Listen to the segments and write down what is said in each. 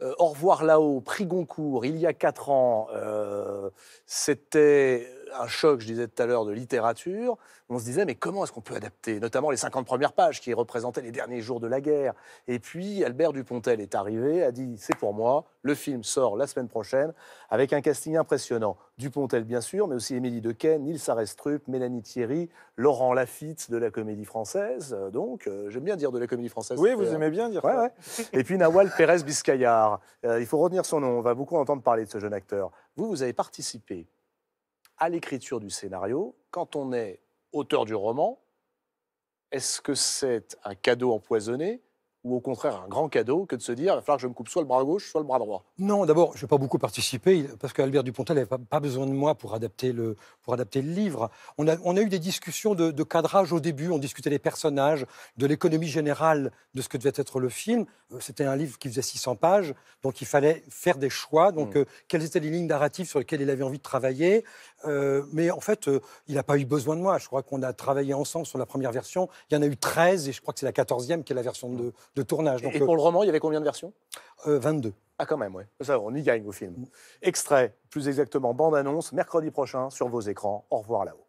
Euh, au revoir là-haut, prix Goncourt, il y a quatre ans, euh, c'était un choc, je disais tout à l'heure, de littérature. On se disait, mais comment est-ce qu'on peut adapter Notamment les 50 premières pages qui représentaient les derniers jours de la guerre. Et puis, Albert Dupontel est arrivé, a dit, c'est pour moi, le film sort la semaine prochaine, avec un casting impressionnant. Dupontel, bien sûr, mais aussi Émilie Dequenne, Nils Arestrup, Mélanie Thierry, Laurent Lafitte de la Comédie Française. Euh, donc, euh, j'aime bien dire de la Comédie Française. Oui, vous aimez bien dire ça. Et puis, Nawal Pérez Biscayard. Euh, il faut retenir son nom, on va beaucoup entendre parler de ce jeune acteur. Vous, vous avez participé à l'écriture du scénario, quand on est auteur du roman, est-ce que c'est un cadeau empoisonné ou au contraire un grand cadeau que de se dire il va falloir que je me coupe soit le bras gauche, soit le bras droit Non, d'abord, je n'ai pas beaucoup participé parce qu'Albert Dupontel n'avait pas, pas, besoin de moi pour adapter le, pour adapter le livre. On a, on a eu des discussions de, cadrage au début, on discutait des personnages, de l'économie générale de ce que devait être le film. Euh, c'était un livre qui faisait 600 pages, donc il fallait faire des choix. Donc, mm. euh, quelles étaient les lignes narratives sur lesquelles il avait envie de travailler euh, Mais en fait, il n'a pas eu besoin de moi. Je crois qu'on a travaillé ensemble sur la première version. Il y en a eu 13 et je crois que c'est la 14e qui est la version de mm tournage. Donc, et pour euh, le roman, il y avait combien de versions 22. Euh, ah, quand même, oui. Ça, on y gagne au film. Extrait, plus exactement, bande-annonce, mercredi prochain sur vos écrans. Au revoir là-haut.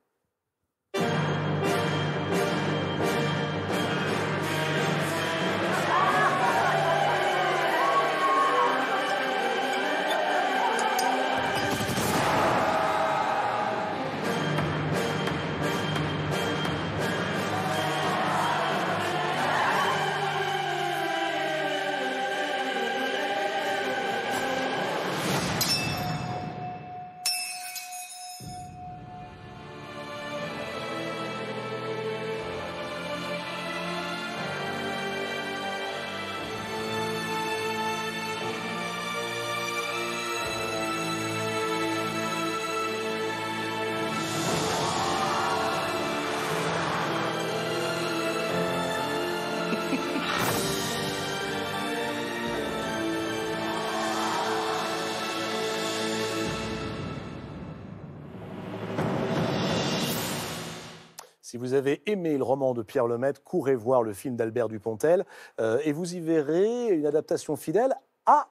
Si vous avez aimé le roman de Pierre Lemaitre, courez voir le film d'Albert Dupontel euh, et vous y verrez une adaptation fidèle à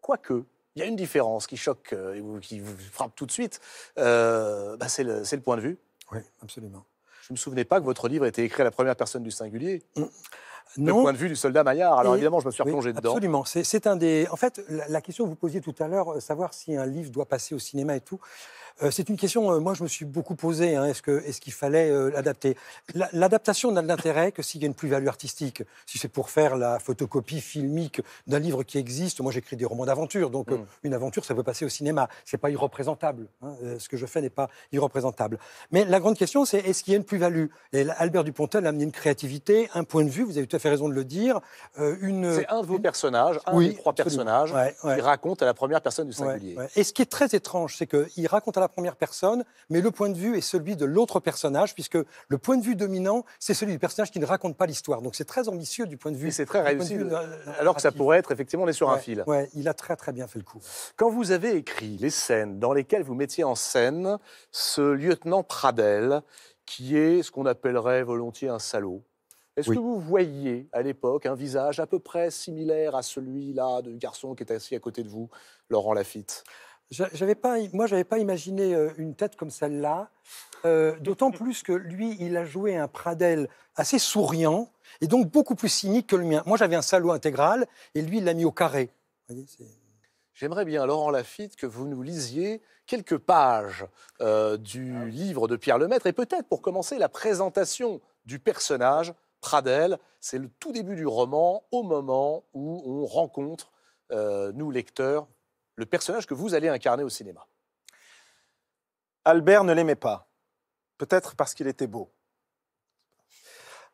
quoique. Il y a une différence qui choque euh, et qui vous frappe tout de suite. Euh, bah, c'est le, point de vue. Oui, absolument. Je ne me souvenais pas que votre livre était écrit à la première personne du singulier. Mm. Du Le point de vue du soldat Maillard. Alors évidemment, je me suis replongé dedans. Absolument. C'est un des. En fait, la, question que vous posiez tout à l'heure, euh, savoir si un livre doit passer au cinéma et tout, euh, c'est une question. Euh, moi, je me suis beaucoup posé. Hein, est-ce que est-ce qu'il fallait l'adapter L'adaptation n'a d'intérêt l'intérêt que s'il y a une plus-value artistique. Si c'est pour faire la photocopie filmique d'un livre qui existe. Moi, j'écris des romans d'aventure, donc hmm. une aventure, ça peut passer au cinéma. C'est pas irreprésentable. Hein, ce que je fais n'est pas irreprésentable. Mais la grande question, c'est est-ce qu'il y a une plus-value Et Albert Dupontel a amené une créativité, un point de vue. Vous avez tout à fait raison de le dire. Euh, une... C'est un de vos personnages, un oui, trois personnages, qui raconte à la première personne du singulier. Et ce qui est très étrange, c'est qu'il raconte à la première personne, mais le point de vue est celui de l'autre personnage, puisque le point de vue dominant, c'est celui du personnage qui ne raconte pas l'histoire. Donc c'est très ambitieux du point de vue. c'est très réussi, euh, alors que ça pourrait être effectivement, on est sur un fil. il a très très bien fait le coup. Quand vous avez écrit les scènes dans lesquelles vous mettiez en scène ce lieutenant Pradel, qui est ce qu'on appellerait volontiers un salaud, est-ce que vous voyez à l'époque un visage à peu près similaire à celui-là du garçon qui est assis à côté de vous, Laurent Lafitte pas, moi, je n'avais pas imaginé euh, une tête comme celle-là, euh, d'autant plus que lui, il a joué un Pradel assez souriant et donc beaucoup plus cynique que le mien. Moi, j'avais un salaud intégral et lui, il l'a mis au carré. J'aimerais bien, Laurent Lafitte, que vous nous lisiez quelques pages euh, du ah. livre de Pierre Lemaître et peut-être pour commencer la présentation du personnage Pradel. C'est le tout début du roman, au moment où on rencontre, euh, nous lecteurs, le personnage que vous allez incarner au cinéma. Albert ne l'aimait pas, peut-être parce qu'il était beau.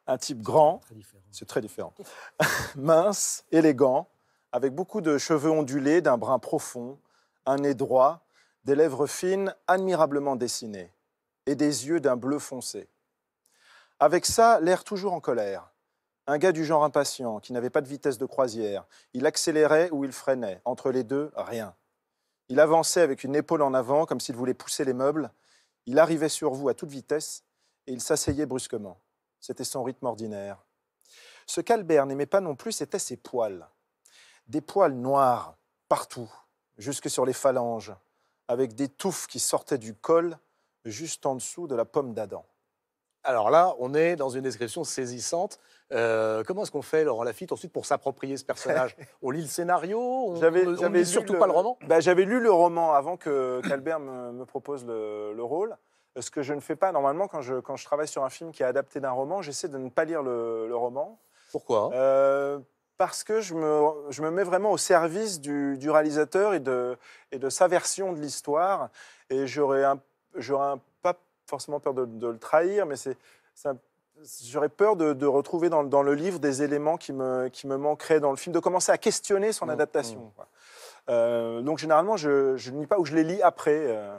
Un type grand, c'est très différent, mince, élégant, avec beaucoup de cheveux ondulés, d'un brun profond, un nez droit, des lèvres fines admirablement dessinées et des yeux d'un bleu foncé. Avec ça, l'air toujours en colère. Un gars du genre impatient, qui n'avait pas de vitesse de croisière. Il accélérait ou il freinait. Entre les deux, rien. Il avançait avec une épaule en avant, comme s'il voulait pousser les meubles. Il arrivait sur vous à toute vitesse et il s'asseyait brusquement. C'était son rythme ordinaire. Ce qu'Albert n'aimait pas non plus, c'était ses poils. Des poils noirs, partout, jusque sur les phalanges, avec des touffes qui sortaient du col, juste en dessous de la pomme d'Adam. Alors là, on est dans une description saisissante. Euh, comment est-ce qu'on fait, Laurent Lafitte, ensuite pour s'approprier ce personnage On lit le scénario J'avais surtout pas le roman bah, J'avais lu le roman avant que qu'Albert me, propose le, rôle. Ce que je ne fais pas normalement quand je, quand je travaille sur un film qui est adapté d'un roman, j'essaie de ne pas lire le, roman. Pourquoi euh, parce que je me, je me, mets vraiment au service du, réalisateur et de, et de, sa version de l'histoire. Et j'aurais un, un, pas forcément peur de, le trahir, mais c'est, j'aurais peur de, retrouver dans, le livre des éléments qui me, qui me manqueraient dans le film, de commencer à questionner son mm, adaptation. Mm. Euh, donc généralement, je, ne lis pas ou je les lis après. Euh,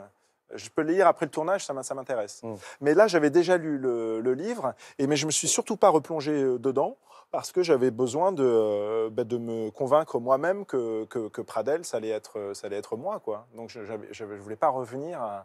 je peux les lire après le tournage, ça m'intéresse. Mm. Mais là, j'avais déjà lu le, livre, et, mais je me suis surtout pas replongé euh, dedans parce que j'avais besoin de, bah, de me convaincre moi-même que, que, Pradel, ça allait être, ça allait être moi. Quoi. Donc je ne voulais pas revenir à,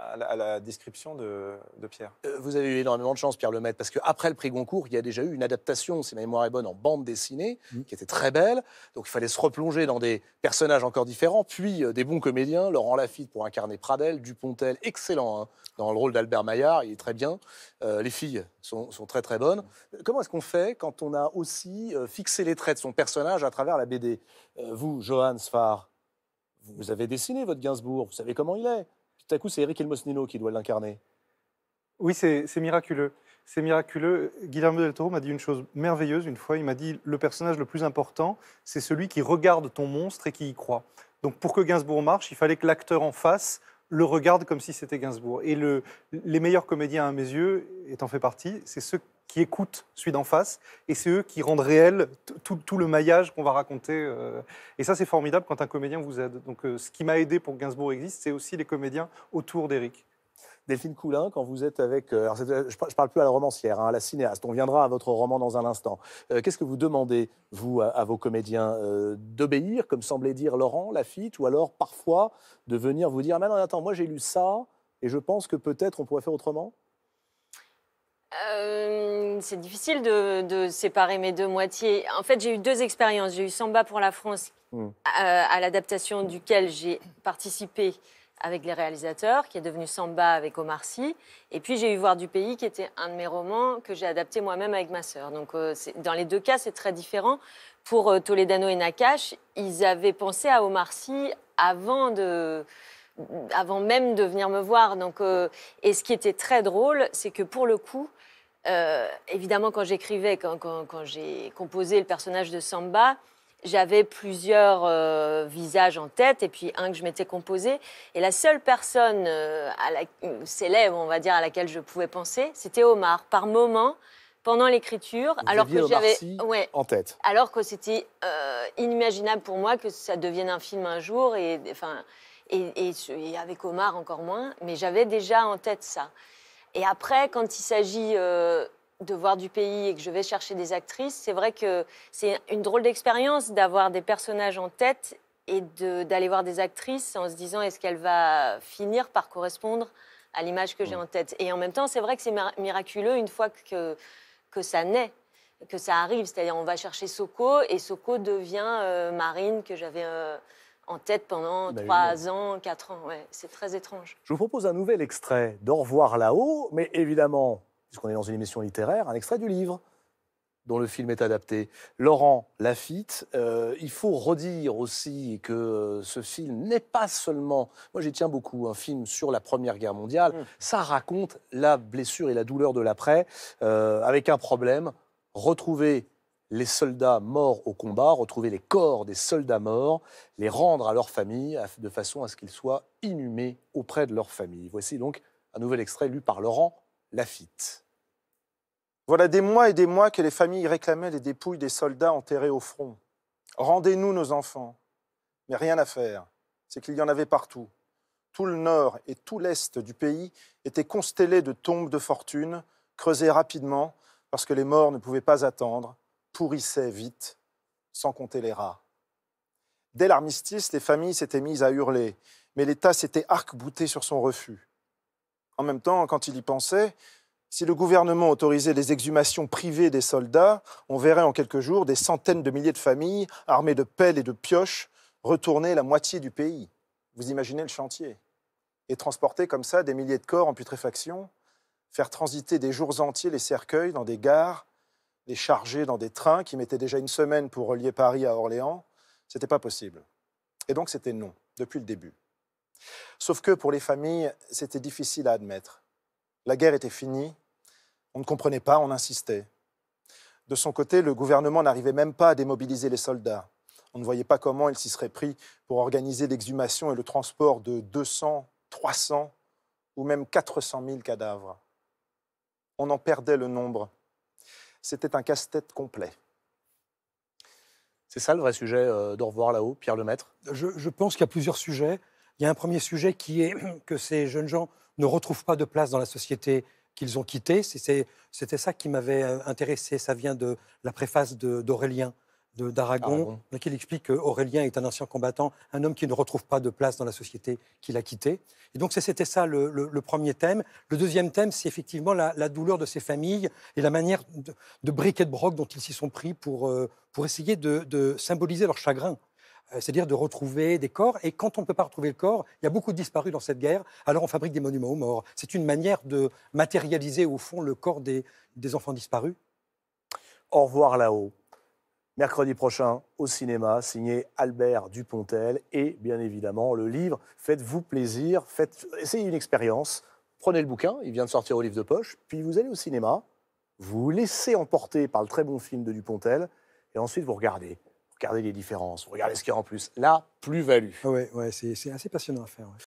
à la, description de, Pierre euh, Vous avez eu énormément de chance, Pierre Lemaitre, parce qu'après le prix Goncourt, il y a déjà eu une adaptation, si ma mémoire est bonne, en bande dessinée, mm. qui était très belle. Donc il fallait se replonger dans des personnages encore différents, puis euh, des bons comédiens, Laurent Lafitte pour incarner Pradel, Dupontel, excellent hein, dans le rôle d'Albert Maillard, il est très bien. Euh, les filles sont, sont, très très bonnes. Comment est-ce qu'on fait quand on a aussi fixé les traits de son personnage à travers la BD Vous, Johan Sfar, vous avez dessiné votre Gainsbourg, vous savez comment il est tout à coup, c'est Eric Elmosnino qui doit l'incarner. Oui, c'est miraculeux. C'est miraculeux. Guillermo del Toro m'a dit une chose merveilleuse une fois. Il m'a dit le personnage le plus important, c'est celui qui regarde ton monstre et qui y croit. Donc pour que Gainsbourg marche, il fallait que l'acteur en face le regarde comme si c'était Gainsbourg. Et les meilleurs comédiens à mes yeux, étant en fait partie, c'est ceux qui écoutent celui d'en face, et c'est eux qui rendent réel tout, le maillage qu'on va raconter. Euh. et ça, c'est formidable quand un comédien vous aide. Donc, euh, ce qui m'a aidé pour Gainsbourg existe, c'est aussi les comédiens autour d'Eric. Delphine Coulin, quand vous êtes avec... Euh, alors je ne parle plus à la romancière, hein, à la cinéaste. On viendra à votre roman dans un instant. Qu'est-ce que vous demandez, vous, à, vos comédiens D'obéir, comme semblait dire Laurent Lafitte, ou alors parfois de venir vous dire, ah, mais non, attends, moi j'ai lu ça, et je pense que peut-être on pourrait faire autrement euh, c'est difficile de, séparer mes deux moitiés. En fait, j'ai eu deux expériences. J'ai eu Samba pour la France, hmm. euh, à, l'adaptation duquel j'ai participé avec les réalisateurs, qui est devenu Samba avec Omar Sy. Et puis j'ai eu Voir du pays, qui était un de mes romans que j'ai adapté moi-même avec ma sœur. Donc euh, dans les deux cas, c'est très différent. Pour Toledano et Nakash, ils avaient pensé à Omar Sy avant de avant même de venir me voir. Donc, et ce qui était très drôle, c'est que pour le coup, euh, évidemment, quand j'écrivais, quand, j'ai composé le personnage de Samba, j'avais plusieurs euh, visages en tête et puis un que je m'étais composé. Et la seule personne euh, célèbre, on va dire, à laquelle je pouvais penser, c'était Omar. Par moment, pendant l'écriture, alors que j'avais en tête, alors que c'était inimaginable pour moi que ça devienne un film un jour et et, et avec Omar encore moins, mais j'avais déjà en tête ça. Et après, quand il s'agit euh, de voir du pays et que je vais chercher des actrices, c'est vrai que c'est une drôle d'expérience d'avoir des personnages en tête et d'aller voir des actrices en se disant est-ce qu'elle va finir par correspondre à l'image que j'ai mm. en tête. Et en même temps, c'est vrai que c'est miraculeux une fois que, que ça naît, que ça arrive. C'est-à-dire on va chercher Soko et Soko devient euh, Marine que j'avais... Euh, en tête pendant bah trois ans, quatre ans. Ouais, c'est très étrange. Je vous propose un nouvel extrait d'Au revoir là-haut, mais évidemment, puisqu'on est dans une émission littéraire, un extrait du livre dont le film est adapté. Laurent Lafitte, euh, il faut redire aussi que ce film n'est pas seulement, moi j'y tiens beaucoup, un film sur la Première Guerre mondiale, hmm. ça raconte la blessure et la douleur de l'après, euh, avec un problème, retrouver les soldats morts au combat, retrouver les corps des soldats morts, les rendre à leurs familles de façon à ce qu'ils soient inhumés auprès de leur famille. Voici donc un nouvel extrait lu par Laurent Lafitte. Voilà des mois et des mois que les familles réclamaient les dépouilles des soldats enterrés au front. Rendez-nous nos enfants. Mais rien à faire, c'est qu'il y en avait partout. Tout le nord et tout l'est du pays étaient constellés de tombes de fortune, creusées rapidement parce que les morts ne pouvaient pas attendre pourrissaient vite, sans compter les rats. Dès l'armistice, les familles s'étaient mises à hurler, mais l'État s'était arc-bouté sur son refus. En même temps, quand il y pensait, si le gouvernement autorisait les exhumations privées des soldats, on verrait en quelques jours des centaines de milliers de familles armées de pelles et de pioches retourner la moitié du pays. Vous imaginez le chantier. Et transporter comme ça des milliers de corps en putréfaction, faire transiter des jours entiers les cercueils dans des gares les charger dans des trains qui mettaient déjà une semaine pour relier Paris à Orléans, c'était pas possible. Et donc c'était non, depuis le début. Sauf que pour les familles, c'était difficile à admettre. La guerre était finie, on ne comprenait pas, on insistait. De son côté, le gouvernement n'arrivait même pas à démobiliser les soldats. On ne voyait pas comment il s'y serait pris pour organiser l'exhumation et le transport de 200, 300 ou même 400 000 cadavres. On en perdait le nombre c'était un casse-tête complet. C'est ça le vrai sujet euh, d'au revoir là-haut, Pierre Lemaître je, je pense qu'il y a plusieurs sujets. Il y a un premier sujet qui est que ces jeunes gens ne retrouvent pas de place dans la société qu'ils ont quittée. C'était ça qui m'avait euh, intéressé. Ça vient de la préface d'Aurélien d'Aragon, dans lequel il explique qu'Aurélien est un ancien combattant, un homme qui ne retrouve pas de place dans la société qu'il a quittée. Et donc c'était ça le, premier thème. Le deuxième thème, c'est effectivement la, douleur de ces familles et la manière de, de de broc dont ils s'y sont pris pour, euh, essayer de, symboliser leur chagrin. Euh, c'est-à-dire de retrouver des corps. Et quand on ne peut pas retrouver le corps, il y a beaucoup de disparus dans cette guerre, alors on fabrique des monuments aux morts. C'est une manière de matérialiser, au fond, le corps des enfants disparus. Au revoir là-haut mercredi prochain au cinéma, signé Albert Dupontel. Et bien évidemment, le livre, faites-vous plaisir, faites, essayez une expérience. Prenez le bouquin, il vient de sortir au livre de poche, puis vous allez au cinéma, vous laissez emporter par le très bon film de Dupontel, et ensuite vous regardez. regardez les différences, regardez ce qu'il y a en plus. La plus-value. Oui, ouais, ouais c'est assez passionnant à faire.